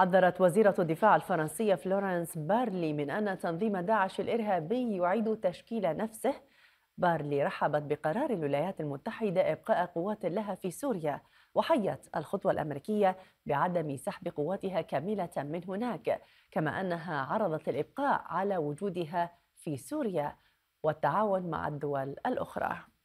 حذرت وزيرة الدفاع الفرنسية فلورنس بارلي من أن تنظيم داعش الإرهابي يعيد تشكيل نفسه بارلي رحبت بقرار الولايات المتحدة إبقاء قوات لها في سوريا وحيت الخطوة الأمريكية بعدم سحب قواتها كاملة من هناك كما أنها عرضت الإبقاء على وجودها في سوريا والتعاون مع الدول الأخرى